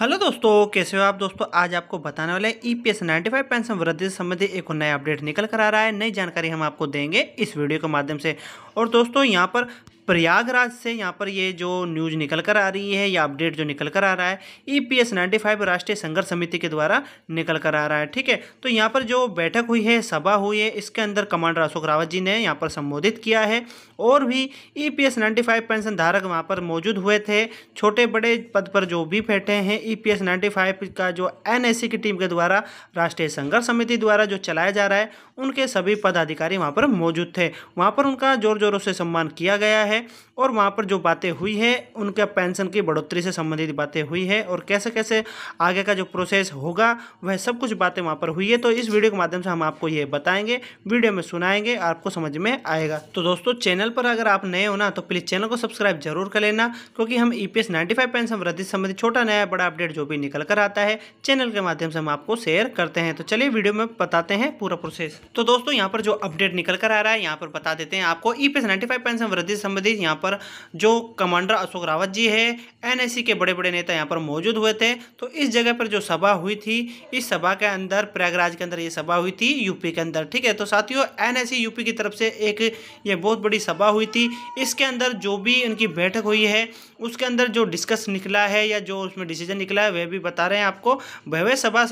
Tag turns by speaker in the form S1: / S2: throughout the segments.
S1: hello दोस्तों कैसे हो आप दोस्तों आज आपको बताने वाले E P S ninety five pension वृद्धि से संबंधित एक नया अपडेट निकल कर आ रहा है नई जानकारी हम आपको देंगे इस वीडियो के माध्यम से और दोस्तों यहाँ पर प्रयागराज से यहाँ पर ये जो न्यूज़ निकल कर आ रही है या अपडेट जो निकल कर आ रहा है E P S ninety five राष्ट्रीय संघर्ष समिति के द्वारा निकल कर आ रहा है ठीक है तो यहाँ पर जो बैठक हुई है सभा हुई है इसके अंदर कमांडर अशोक रावत जी ने यहाँ पर संबोधित किया है और भी E e P S ninety five pension धारक वहाँ पर मौजूद हुए थे छोटे बड़े पद पर जो भी बैठे हैं E P S ninety five का जो एन एस सी की टीम के द्वारा राष्ट्रीय संघर्ष समिति द्वारा जो चलाया जा रहा है उनके सभी पदाधिकारी वहाँ पर मौजूद थे वहाँ पर उनका जोर जोरों से सम्मान किया गया है है और वहाँ पर जो बातें हुई है उनका पेंशन की बढ़ोतरी से संबंधित बातें हुई है और कैसे कैसे आगे का जो प्रोसेस होगा वह सब कुछ बातें वहाँ पर हुई है तो इस वीडियो के माध्यम से हम आपको ये बताएंगे वीडियो में सुनाएंगे आपको समझ में आएगा तो दोस्तों चैनल पर अगर आप नए हो ना तो प्लीज़ चैनल को सब्सक्राइब जरूर कर लेना क्योंकि हम E P S ninety five pension वृद्धि संबंधी छोटा नया बड़ा अपडेट जो भी निकल कर आता है चैनल के माध्यम से हम आपको शेयर करते हैं तो चलिए वीडियो में बताते हैं पूरा प्रोसेस तो दोस्तों यहाँ पर जो अपडेट निकल कर आ रहा है यहाँ पर बता देते हैं आपको E P S ninety five pension वृद्धि संबंधित यहाँ पर पर जो कमांडर अशोक रावत जी है एनएससी के बड़े बड़े नेता यहाँ पर मौजूद हुए थे तो इस जगह पर जो सभा हुई थी इस सभा के अंदर प्रयागराज के अंदर ये सभा हुई थी यूपी के अंदर ठीक है तो साथियों एनएससी यूपी की तरफ से एक ये बहुत बड़ी सभा हुई थी इसके अंदर जो भी इनकी बैठक हुई है उसके अंदर जो डिस्कस निकला है या जो उसमें डिसीजन निकला है वह भी बता रहे हैं आपको भव्य सभा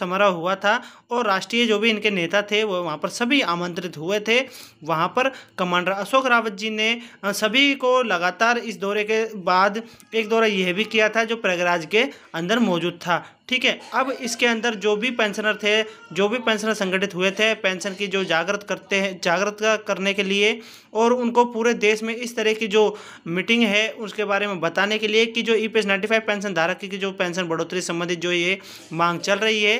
S1: समारोह हुआ था और राष्ट्रीय जो भी इनके नेता थे वो वहाँ पर सभी आमंत्रित हुए थे वहाँ पर कमांडर अशोक रावत जी ने सभी को लगातार इस दौरे के बाद एक दौरा यह भी किया था जो प्रयागराज के अंदर मौजूद था ठीक है अब इसके अंदर जो भी पेंशनर थे जो भी पेंशनर संगठित हुए थे पेंशन की जो जागृत करते हैं जागृत करने के लिए और उनको पूरे देश में इस तरह की जो मीटिंग है उसके बारे में बताने के लिए कि जो E P S ninety five pension धारक की जो पेंशन बढ़ोतरी संबंधित जो ये मांग चल रही है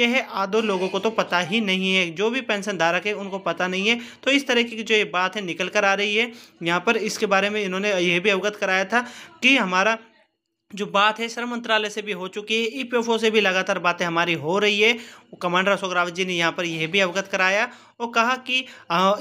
S1: यह आदो लोगों को तो पता ही नहीं है जो भी पेंशन धारक है उनको पता नहीं है तो इस तरह की जो ये बात है निकल कर आ रही है यहाँ पर इसके बारे बारे में इन्होंने यह भी अवगत कराया था कि हमारा जो बात है श्रम मंत्रालय से भी हो चुकी है ई से भी लगातार बातें हमारी हो रही है कमांडर अशोक रावत जी ने यहाँ पर यह भी अवगत कराया और कहा कि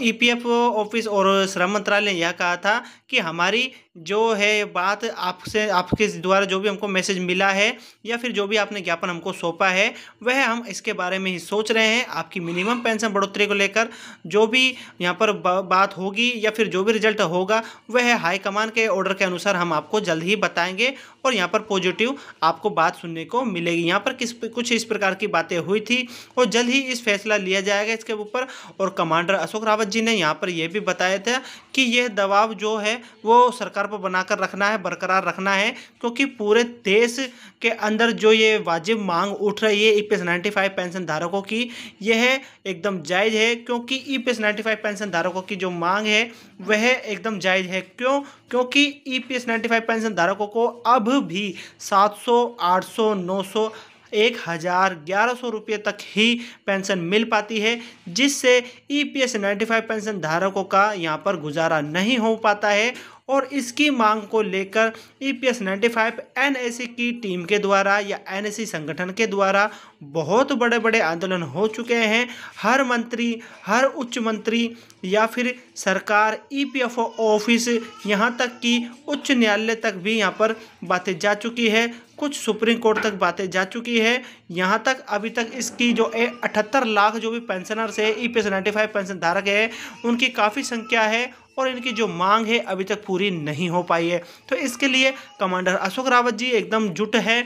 S1: ईपीएफ e ऑफिस और श्रम मंत्रालय ने यह कहा था कि हमारी जो है बात आपसे आपके द्वारा जो भी हमको मैसेज मिला है या फिर जो भी आपने ज्ञापन हमको सौंपा है वह हम इसके बारे में ही सोच रहे हैं आपकी मिनिमम पेंशन बढ़ोतरी को लेकर जो भी यहाँ पर बात होगी या फिर जो भी रिजल्ट होगा वह हाईकमान के ऑर्डर के अनुसार हम आपको जल्द ही बताएंगे और यहाँ पर पॉजिटिव आपको बात सुनने को मिलेगी यहाँ पर किस कुछ इस प्रकार की बातें हुई थी और जल्द ही इस फैसला लिया जाएगा इसके ऊपर और कमांडर अशोक रावत जी ने यहाँ पर यह भी बताया था कि यह दबाव जो है वो सरकार पर बनाकर रखना है बरकरार रखना है क्योंकि पूरे देश के अंदर जो ये वाजिब मांग उठ रही है E P ninety five pension धारकों की यह एकदम जायज़ है क्योंकि E P ninety five pension धारकों की जो मांग है वह एकदम जायज़ है क्यों क्योंकि E P ninety five pension धारकों को अब भी सात सौ आठ सौ नौ सौ एक हज़ार ग्यारह सौ रुपये तक ही पेंशन मिल पाती है जिससे E P S ninety five pension धारकों का यहाँ पर गुजारा नहीं हो पाता है और इसकी मांग को लेकर E P S ninety five N की टीम के द्वारा या एन संगठन के द्वारा बहुत बड़े बड़े आंदोलन हो चुके हैं हर मंत्री हर उच्च मंत्री या फिर सरकार ई पी एफ ऑफिस यहाँ तक कि उच्च न्यायालय तक भी यहाँ पर बातें जा चुकी है कुछ सुप्रीम कोर्ट तक बातें जा चुकी है यहाँ तक अभी तक इसकी जो है अठहत्तर लाख जो भी पेंशनर्स है E P ninety five pension धारक है उनकी काफ़ी संख्या है और इनकी जो मांग है अभी तक पूरी नहीं हो पाई है तो इसके लिए कमांडर अशोक रावत जी एकदम जुट है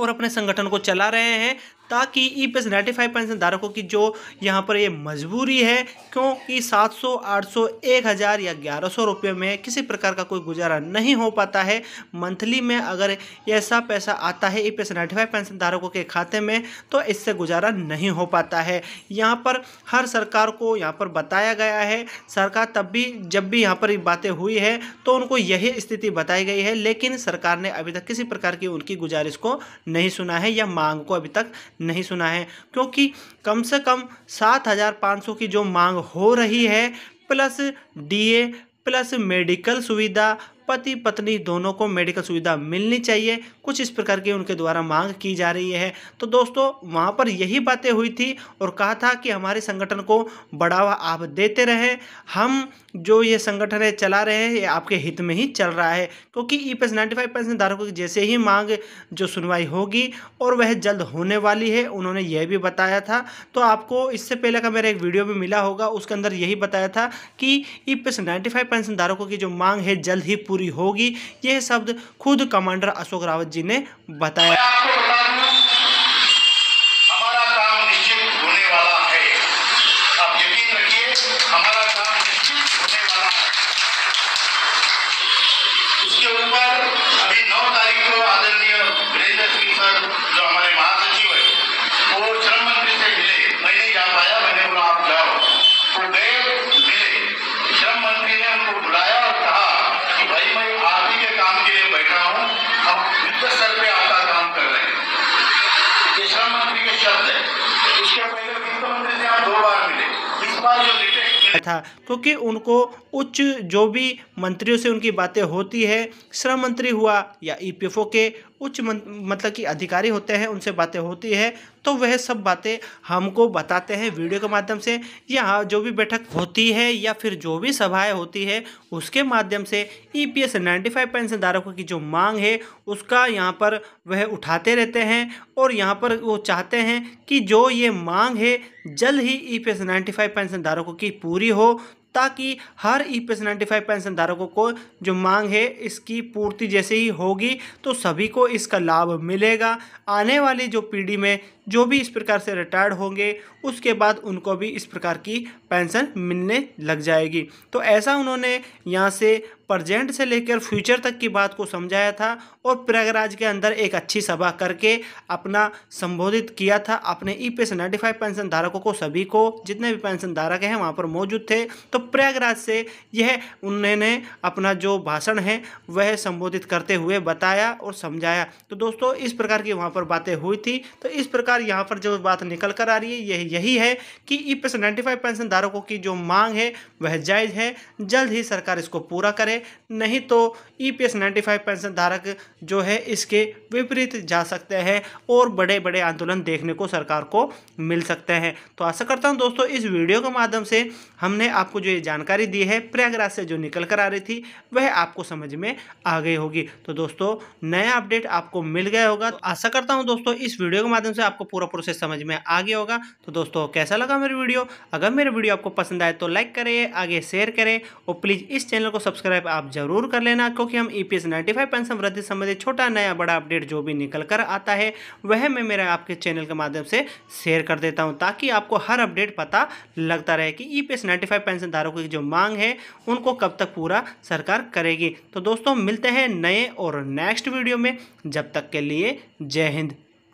S1: और अपने संगठन को चला रहे हैं ताकि ई एस नाइन्टी पेंशन धारकों की जो यहाँ पर ये मजबूरी है क्योंकि 700, 800, 1000 या 1100 रुपए में किसी प्रकार का कोई गुजारा नहीं हो पाता है मंथली में अगर ऐसा पैसा आता है ई एस नाइन्टी पेंशन धारकों के खाते में तो इससे गुजारा नहीं हो पाता है यहाँ पर हर सरकार को यहाँ पर बताया गया है सरकार तब भी जब भी यहाँ पर बातें हुई है तो उनको यही स्थिति बताई गई है लेकिन सरकार ने अभी तक किसी प्रकार की उनकी गुजारिश को नहीं सुना है या मांग को अभी तक नहीं सुना है क्योंकि कम से कम सात हज़ार पाँच सौ की जो मांग हो रही है प्लस डीए प्लस मेडिकल सुविधा पति पत्नी दोनों को मेडिकल सुविधा मिलनी चाहिए कुछ इस प्रकार की उनके द्वारा मांग की जा रही है तो दोस्तों वहाँ पर यही बातें हुई थी और कहा था कि हमारे संगठन को बढ़ावा आप देते रहें हम जो ये संगठन है चला रहे हैं ये आपके हित में ही चल रहा है क्योंकि E P S ninety five percent धारकों की जैसे ही मांग जो सुनवाई होगी और वह जल्द होने वाली है उन्होंने यह भी बताया था तो आपको इससे पहले का मेरा एक वीडियो भी मिला होगा उसके अंदर यही बताया था कि E P S ninety five percent धारकों की जो मांग है जल्द ही पूरी पूरी होगी यह शब्द खुद कमांडर अशोक रावत जी ने बताया था क्योंकि उनको उच्च जो भी मंत्रियों से उनकी बातें होती है श्रम मंत्री हुआ या ईपीएफओ e के उच्च मतलब कि अधिकारी होते हैं उनसे बातें होती है तो वह सब बातें हमको बताते हैं वीडियो के माध्यम से या जो भी बैठक होती है या फिर जो भी सभाएं होती है उसके माध्यम से E e P S ninety five pension धारकों की जो मांग है उसका यहाँ पर वह उठाते रहते हैं और यहाँ पर वो चाहते हैं कि जो ये मांग है जल्द ही E e P S ninety five pension धारकों की पूरी हो ताकि हर E e P S ninety five pension धारकों को जो मांग है इसकी पूर्ति जैसे ही होगी तो सभी को इसका लाभ मिलेगा आने वाली जो पीढ़ी में जो भी इस प्रकार से रिटायर्ड होंगे उसके बाद उनको भी इस प्रकार की पेंशन मिलने लग जाएगी तो ऐसा उन्होंने यहाँ से प्रजेंट से लेकर फ्यूचर तक की बात को समझाया था और प्रयागराज के अंदर एक अच्छी सभा करके अपना संबोधित किया था अपने E S ninety five pension धारकों को सभी को जितने भी पेंशन धारक हैं वहाँ पर मौजूद थे तो प्रयागराज से यह उन्होंने अपना जो भाषण है वह संबोधित करते हुए बताया और समझाया तो दोस्तों इस प्रकार की वहाँ पर बातें हुई थी तो इस प्रकार यहाँ पर जो बात निकल कर आ रही है यह यही है कि E P ninety five pension धारकों की जो मांग है वह जायज़ है जल्द ही सरकार इसको पूरा करे नहीं तो E P S ninety five pension धारक जो है इसके विपरीत जा सकते हैं और बड़े बड़े आंदोलन देखने को सरकार को मिल सकते हैं तो आशा करता हूँ दोस्तों इस वीडियो के माध्यम से हमने आपको जो ये जानकारी दी है प्रयागराज से जो निकल कर आ रही थी वह आपको समझ में आ गई होगी तो दोस्तों नया अपडेट आपको मिल गया होगा तो आशा करता हूँ दोस्तों इस वीडियो के माध्यम से आपको पूरा प्रोसेस समझ में आ गया होगा तो दोस्तों कैसा लगा मेरी वीडियो अगर मेरी वीडियो आपको पसंद आए तो लाइक करें आगे शेयर करें और प्लीज़ इस चैनल को सब्सक्राइब आप जरूर कर लेना क्योंकि हम E P S ninety five pension वृद्धि संबंधी छोटा नया बड़ा अपडेट जो भी निकल कर आता है वह मैं मेरा आपके चैनल के माध्यम से शेयर कर देता हूँ ताकि आपको हर अपडेट पता लगता रहे कि E P S ninety five pension धारकों की जो मांग है उनको कब तक पूरा सरकार करेगी तो दोस्तों मिलते हैं नए और नेक्स्ट वीडियो में जब तक के लिए जय हिंद